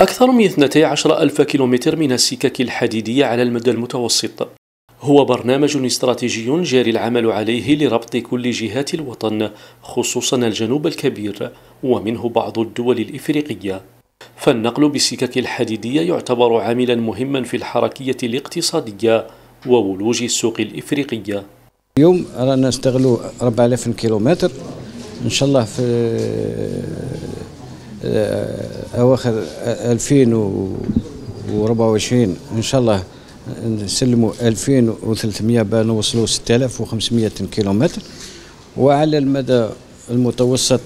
أكثر من 12 ألف كيلومتر من السكك الحديدية على المدى المتوسط هو برنامج استراتيجي جاري العمل عليه لربط كل جهات الوطن خصوصا الجنوب الكبير ومنه بعض الدول الإفريقية فالنقل بالسكك الحديدية يعتبر عاملا مهما في الحركية الاقتصادية وولوج السوق الإفريقية اليوم رانا نستغلوا 4000 كيلومتر إن شاء الله في آه، اواخر 2024 ان شاء الله نسلموا 2300 باه نوصلوا 6500 كيلومتر وعلى المدى المتوسط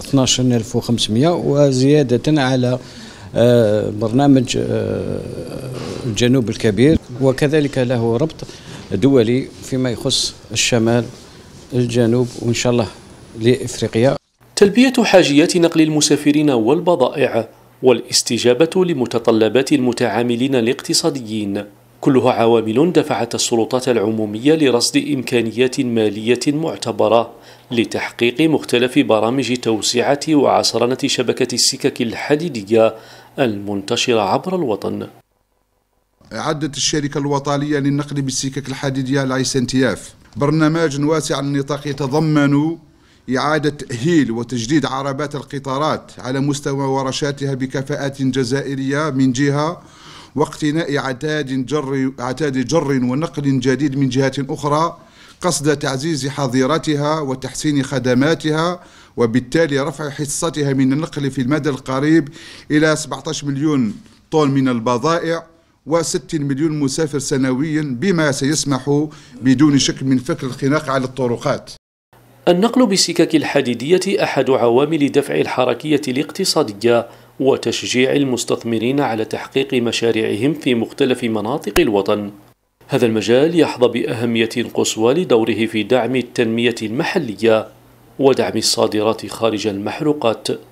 12500 وزيادة على آه، برنامج آه، الجنوب الكبير وكذلك له ربط دولي فيما يخص الشمال الجنوب وإن شاء الله لإفريقيا تلبية حاجيات نقل المسافرين والبضائع والاستجابة لمتطلبات المتعاملين الاقتصاديين كلها عوامل دفعت السلطات العمومية لرصد إمكانيات مالية معتبرة لتحقيق مختلف برامج توسعة وعصرنة شبكة السكك الحديدية المنتشرة عبر الوطن عدت الشركة الوطنية للنقل بالسكك الحديدية العيسنتياف برنامج واسع النطاق يتضمن إعادة تأهيل وتجديد عربات القطارات على مستوى ورشاتها بكفاءات جزائرية من جهة واقتناء عتاد جر عتاد جر ونقل جديد من جهة أخرى قصد تعزيز حظيرتها وتحسين خدماتها وبالتالي رفع حصتها من النقل في المدى القريب إلى 17 مليون طن من البضائع و60 مليون مسافر سنويا بما سيسمح بدون شك من فك الخناق على الطرقات النقل بالسكك الحديدية أحد عوامل دفع الحركية الاقتصادية وتشجيع المستثمرين على تحقيق مشاريعهم في مختلف مناطق الوطن. هذا المجال يحظى بأهمية قصوى لدوره في دعم التنمية المحلية ودعم الصادرات خارج المحروقات